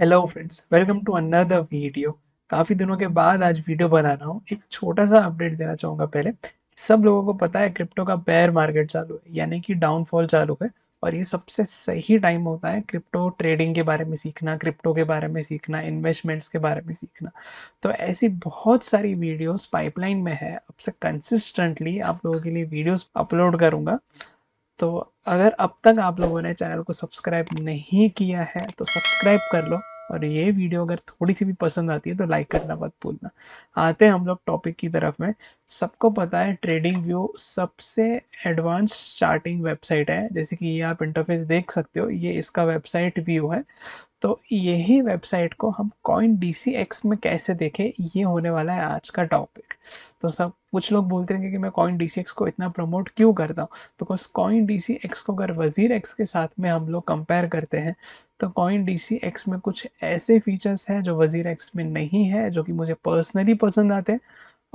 hello friends welcome to another video काफ़ी दिनों के बाद आज वीडियो बना रहा हूँ एक छोटा सा अपडेट देना चाहूँगा पहले सब लोगों को पता है क्रिप्टो का बेयर मार्केट चालू है यानी कि डाउनफॉल चालू है और ये सबसे सही टाइम होता है क्रिप्टो ट्रेडिंग के बारे में सीखना क्रिप्टो के बारे में सीखना इन्वेस्टमेंट्स के बारे में सीखना तो ऐसी बहुत सारी वीडियोस पाइपलाइन में है अब से कंसिस्टेंटली आप लोगों के लिए वीडियोस अपलोड करूँगा तो अगर अब तक आप लोगों ने चैनल को सब्सक्राइब नहीं किया है तो सब्सक्राइब कर लो और ये वीडियो अगर थोड़ी सी भी पसंद आती है तो लाइक करना मत भूलना आते हैं हम लोग टॉपिक की तरफ में सबको पता है ट्रेडिंग व्यू सबसे एडवांस चार्टिंग वेबसाइट है जैसे कि ये आप इंटरफेस देख सकते हो ये इसका वेबसाइट व्यू है तो यही वेबसाइट को हम कॉइन डी सी एक्स में कैसे देखें ये होने वाला है आज का टॉपिक तो सब कुछ लोग बोलते हैं कि मैं कॉइन डी सी एक्स को इतना प्रमोट क्यों करता हूँ because CoinDCX को अगर वजीर एक्स के साथ में हम लोग कंपेयर करते हैं तो कॉइन डी सी एक्स में कुछ ऐसे फीचर्स हैं जो वजीर एक्स में नहीं है जो कि मुझे पर्सनली पसंद आते हैं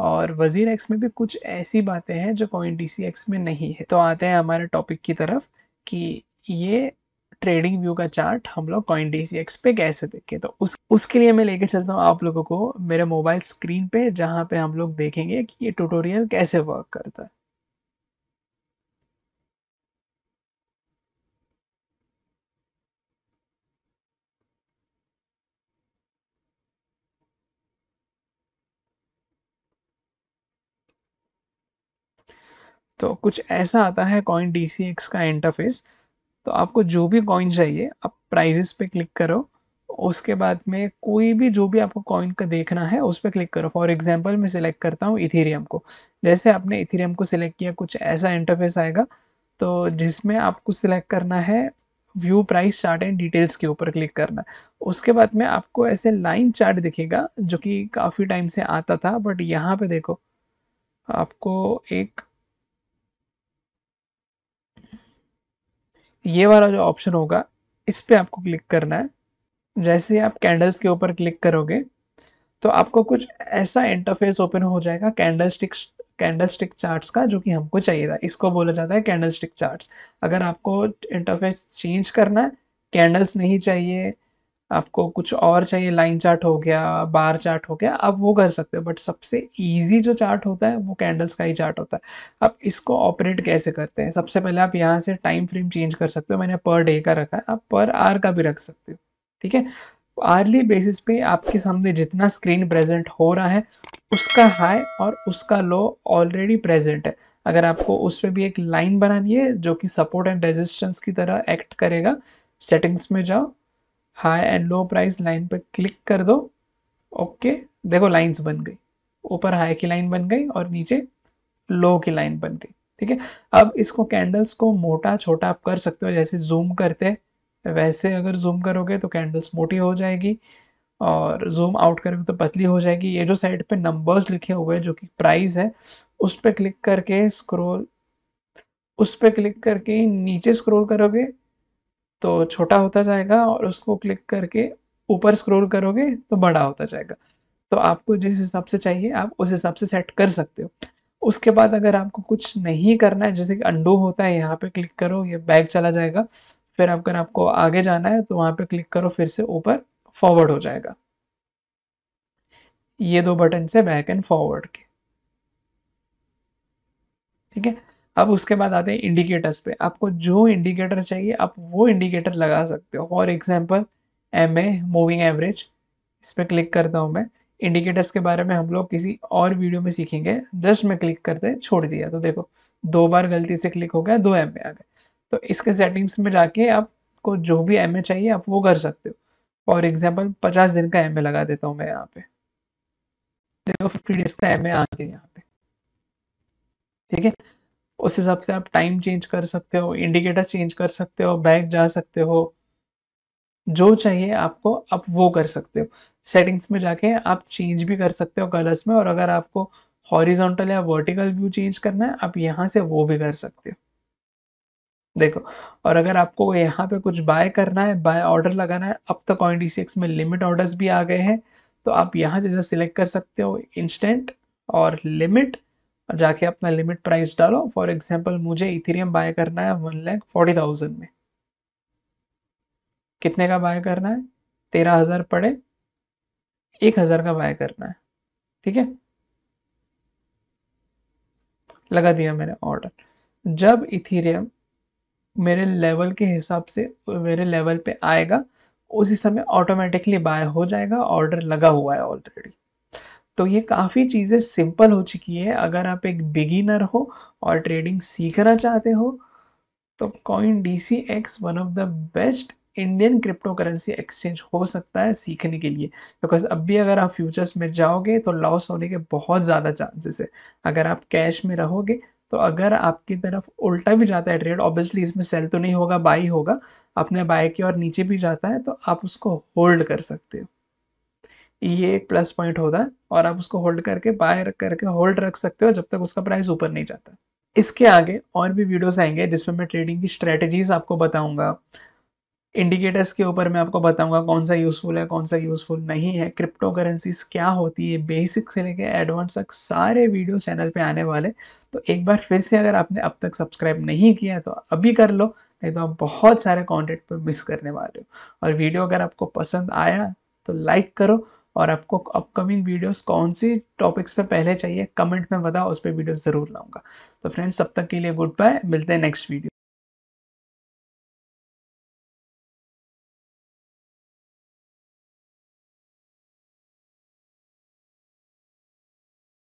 और वजीर एक्स में भी कुछ ऐसी बातें हैं जो कॉइन डी सी एक्स में नहीं है तो आते हैं हमारे टॉपिक की तरफ कि ये ट्रेडिंग व्यू का चार्ट हम लोग कॉइन डी सी एक्स पे कैसे देखें तो उस उसके लिए मैं लेके चलता हूँ आप लोगों को मेरे मोबाइल स्क्रीन पे जहाँ पे हम लोग देखेंगे कि ये ट्यूटोरियल कैसे वर्क करता है तो कुछ ऐसा आता है कॉइन डी का इंटरफेस तो आपको जो भी कॉइन चाहिए आप प्राइजेस पे क्लिक करो उसके बाद में कोई भी जो भी आपको कॉइन का देखना है उस पर क्लिक करो फॉर एग्जांपल मैं सिलेक्ट करता हूँ इथेरियम को जैसे आपने इथेरियम को सिलेक्ट किया कुछ ऐसा इंटरफेस आएगा तो जिसमें आपको सिलेक्ट करना है view price chart and details के ऊपर क्लिक करना उसके बाद में आपको ऐसे लाइन चार्ट दिखेगा जो कि काफ़ी टाइम से आता था बट यहाँ पे देखो आपको एक ये वाला जो ऑप्शन होगा इस पर आपको क्लिक करना है जैसे ही आप कैंडल्स के ऊपर क्लिक करोगे तो आपको कुछ ऐसा इंटरफेस ओपन हो जाएगा candlesticks candlestick charts का जो कि हमको चाहिए था इसको बोला जाता है कैंडल स्टिक चार्ट्स अगर आपको इंटरफेस चेंज करना है कैंडल्स नहीं चाहिए आपको कुछ और चाहिए लाइन चार्ट हो गया बार चार्ट हो गया आप वो कर सकते हो बट सबसे इजी जो चार्ट होता है वो कैंडल्स का ही चार्ट होता है आप इसको ऑपरेट कैसे करते हैं सबसे पहले आप यहाँ से टाइम फ्रेम चेंज कर सकते हो मैंने पर डे का रखा है आप पर आर का भी रख सकते हो ठीक है आर्ली बेसिस पे आपके सामने जितना स्क्रीन प्रेजेंट हो रहा है उसका हाई और उसका लो ऑलरेडी प्रेजेंट है अगर आपको उस पर भी एक लाइन बनानी है जो कि सपोर्ट एंड रेजिस्टेंस की तरह एक्ट करेगा सेटिंग्स में जाओ high and low price line पर क्लिक कर दो ओके देखो लाइंस बन गई ऊपर हाई की लाइन बन गई और नीचे लो की लाइन बन गई ठीक है अब इसको कैंडल्स को मोटा छोटा आप कर सकते हो जैसे जूम करते वैसे अगर जूम करोगे तो कैंडल्स मोटी हो जाएगी और जूम आउट करोगे तो पतली हो जाएगी ये जो साइड पे नंबर्स लिखे हुए हैं जो कि प्राइस है उस पर क्लिक करके स्क्रोल उस पर क्लिक करके नीचे स्क्रोल करोगे तो छोटा होता जाएगा और उसको क्लिक करके ऊपर स्क्रॉल करोगे तो बड़ा होता जाएगा तो आपको जिस हिसाब से चाहिए आप उस हिसाब से सेट कर सकते हो उसके बाद अगर आपको कुछ नहीं करना है जैसे कि अंडो होता है यहाँ पे क्लिक करो ये बैग चला जाएगा फिर अगर आपको आगे जाना है तो वहाँ पे क्लिक करो फिर से ऊपर फॉरवर्ड हो जाएगा ये दो बटन से बैक एंड फॉरवर्ड के ठीक है अब उसके बाद आते हैं इंडिकेटर्स पे आपको जो इंडिकेटर चाहिए आप वो इंडिकेटर लगा सकते हो for example M A moving average इस पर क्लिक करता हूँ मैं इंडिकेटर्स के बारे में हम लोग किसी और वीडियो में सीखेंगे जस्ट मैं क्लिक करते छोड़ दिया तो देखो दो बार गलती से क्लिक हो गया दो एम ए आ गए तो इसके सेटिंग्स में जाके आपको जो भी एम ए चाहिए आप वो कर सकते हो फॉर एग्जाम्पल पचास दिन का एम ए लगा देता हूँ मैं यहाँ पे देखो फिफ्टी डेज का एम ए आ गया यहाँ पे ठीक है उस हिसाब से आप टाइम चेंज कर सकते हो इंडिकेटर चेंज कर सकते हो बैक जा सकते हो जो चाहिए आपको आप वो कर सकते हो सेटिंग्स में जाके आप चेंज भी कर सकते हो कलर्स में और अगर आपको हॉरिजॉन्टल या वर्टिकल व्यू चेंज करना है आप यहाँ से वो भी कर सकते हो देखो और अगर आपको यहाँ पे कुछ बाय करना है बाय ऑर्डर लगाना है अब तो कॉइन डी में लिमिट ऑर्डर्स भी आ गए हैं तो आप यहाँ से जो सिलेक्ट कर सकते हो इंस्टेंट और लिमिट और जाके अपना लिमिट प्राइस डालो फॉर एग्जाम्पल मुझे इथेरियम बाय करना है वन लैख फोर्टी थाउजेंड में कितने का बाय करना है तेरह हज़ार पड़े एक हज़ार का बाय करना है ठीक है लगा दिया मैंने ऑर्डर जब इथेरियम मेरे लेवल के हिसाब से मेरे लेवल पे आएगा उसी समय ऑटोमेटिकली बाय हो जाएगा ऑर्डर लगा हुआ है ऑलरेडी तो ये काफ़ी चीज़ें सिंपल हो चुकी है अगर आप एक बिगिनर हो और ट्रेडिंग सीखना चाहते हो तो coin CoinDCX one of the best Indian cryptocurrency exchange हो सकता है सीखने के लिए बिकॉज अब भी अगर आप फ्यूचर्स में जाओगे तो लॉस होने के बहुत ज़्यादा चांसेस है अगर आप कैश में रहोगे तो अगर आपकी तरफ उल्टा भी जाता है ट्रेड ऑब्वियसली इसमें सेल तो नहीं होगा बाई होगा अपने बाय की और नीचे भी जाता है तो आप उसको होल्ड कर सकते हो ये एक प्लस पॉइंट होता है और आप उसको होल्ड करके बाय करके होल्ड रख सकते हो जब तक उसका प्राइस ऊपर नहीं जाता इसके आगे और भी वीडियोस आएंगे जिसमें मैं ट्रेडिंग की स्ट्रेटजीज आपको बताऊंगा इंडिकेटर्स के ऊपर मैं आपको बताऊंगा कौन सा यूज़फुल है कौन सा यूज़फुल नहीं है क्रिप्टो करेंसीज क्या होती है बेसिक से लेके एडवांस तक सारे वीडियो चैनल पे आने वाले तो एक बार फिर से अगर आपने अब तक सब्सक्राइब नहीं किया है तो अभी कर लो नहीं तो आप बहुत सारे कॉन्टेंट पर मिस करने वाले हो और वीडियो अगर आपको पसंद आया तो लाइक करो और आपको अपकमिंग वीडियोस कौन सी टॉपिक्स पे पहले चाहिए कमेंट में बताओ उस पर वीडियो ज़रूर लाऊंगा तो फ्रेंड्स तब तक के लिए गुड बाय मिलते हैं नेक्स्ट वीडियो